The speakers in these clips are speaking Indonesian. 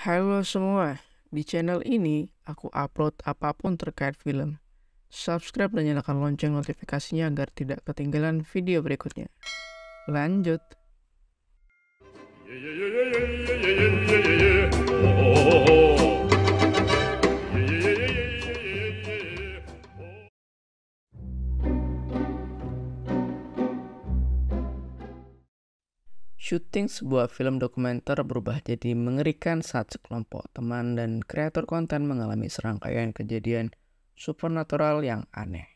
Halo semua, di channel ini aku upload apapun terkait film. Subscribe dan nyalakan lonceng notifikasinya agar tidak ketinggalan video berikutnya. Lanjut. Yeah, yeah, yeah, Syuting sebuah film dokumenter berubah jadi mengerikan saat sekelompok teman dan kreator konten mengalami serangkaian kejadian supernatural yang aneh.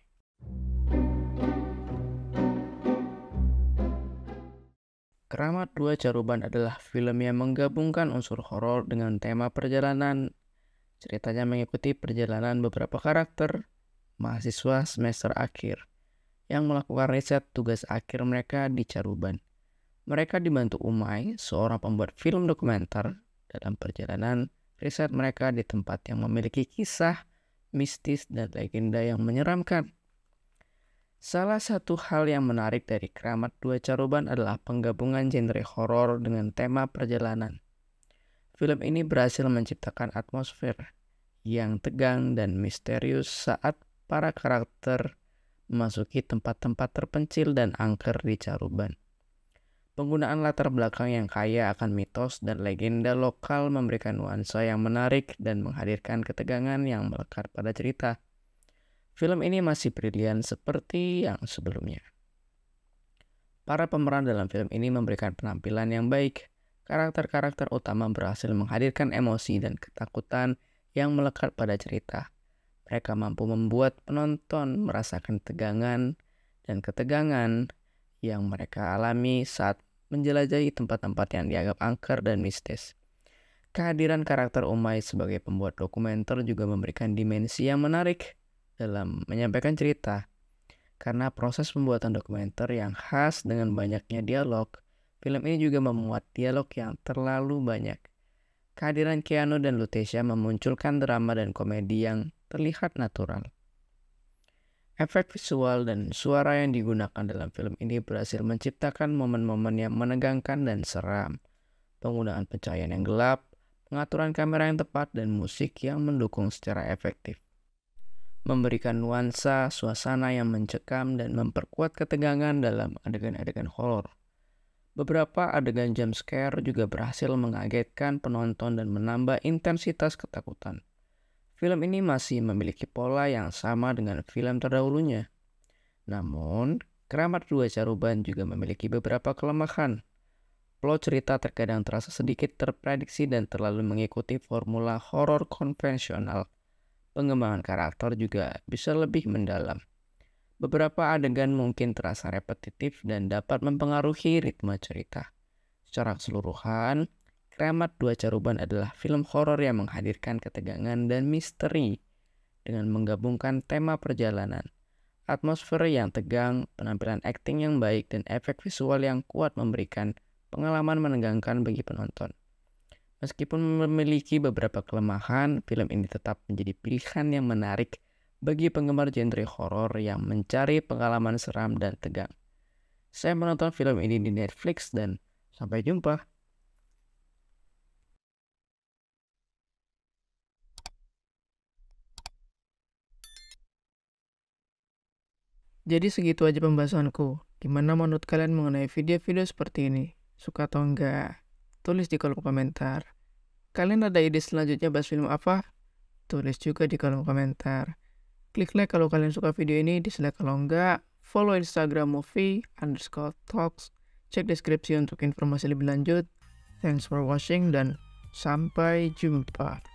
Keramat Dua Caruban adalah film yang menggabungkan unsur horor dengan tema perjalanan. Ceritanya mengikuti perjalanan beberapa karakter mahasiswa semester akhir yang melakukan riset tugas akhir mereka di Caruban. Mereka dibantu Umay, seorang pembuat film dokumenter, dalam perjalanan riset mereka di tempat yang memiliki kisah mistis dan legenda yang menyeramkan. Salah satu hal yang menarik dari Keramat Dua Caruban adalah penggabungan genre horor dengan tema perjalanan. Film ini berhasil menciptakan atmosfer yang tegang dan misterius saat para karakter memasuki tempat-tempat terpencil dan angker di Caruban. Penggunaan latar belakang yang kaya akan mitos dan legenda lokal memberikan nuansa yang menarik dan menghadirkan ketegangan yang melekat pada cerita. Film ini masih brilian seperti yang sebelumnya. Para pemeran dalam film ini memberikan penampilan yang baik. Karakter-karakter utama berhasil menghadirkan emosi dan ketakutan yang melekat pada cerita. Mereka mampu membuat penonton merasakan tegangan dan ketegangan yang mereka alami saat menjelajahi tempat-tempat yang dianggap angker dan mistis. Kehadiran karakter Umay sebagai pembuat dokumenter juga memberikan dimensi yang menarik dalam menyampaikan cerita. Karena proses pembuatan dokumenter yang khas dengan banyaknya dialog, film ini juga memuat dialog yang terlalu banyak. Kehadiran Keanu dan Lutesia memunculkan drama dan komedi yang terlihat natural. Efek visual dan suara yang digunakan dalam film ini berhasil menciptakan momen-momen yang menegangkan dan seram. Penggunaan pencahayaan yang gelap, pengaturan kamera yang tepat, dan musik yang mendukung secara efektif. Memberikan nuansa suasana yang mencekam dan memperkuat ketegangan dalam adegan-adegan horor. Beberapa adegan jump scare juga berhasil mengagetkan penonton dan menambah intensitas ketakutan. Film ini masih memiliki pola yang sama dengan film terdahulunya. Namun, Keramat Dua Caruban juga memiliki beberapa kelemahan. Plot cerita terkadang terasa sedikit terprediksi dan terlalu mengikuti formula horor konvensional. Pengembangan karakter juga bisa lebih mendalam. Beberapa adegan mungkin terasa repetitif dan dapat mempengaruhi ritme cerita. Secara keseluruhan, Kremat Dua Caruban adalah film horor yang menghadirkan ketegangan dan misteri dengan menggabungkan tema perjalanan. Atmosfer yang tegang, penampilan akting yang baik, dan efek visual yang kuat memberikan pengalaman menegangkan bagi penonton. Meskipun memiliki beberapa kelemahan, film ini tetap menjadi pilihan yang menarik bagi penggemar genre horor yang mencari pengalaman seram dan tegang. Saya menonton film ini di Netflix dan sampai jumpa. Jadi segitu aja pembahasanku. Gimana menurut kalian mengenai video-video seperti ini? Suka atau enggak? Tulis di kolom komentar. Kalian ada ide selanjutnya bahas film apa? Tulis juga di kolom komentar. Klik like kalau kalian suka video ini, dislike kalau enggak. Follow Instagram movie underscore talks. Cek deskripsi untuk informasi lebih lanjut. Thanks for watching dan sampai jumpa.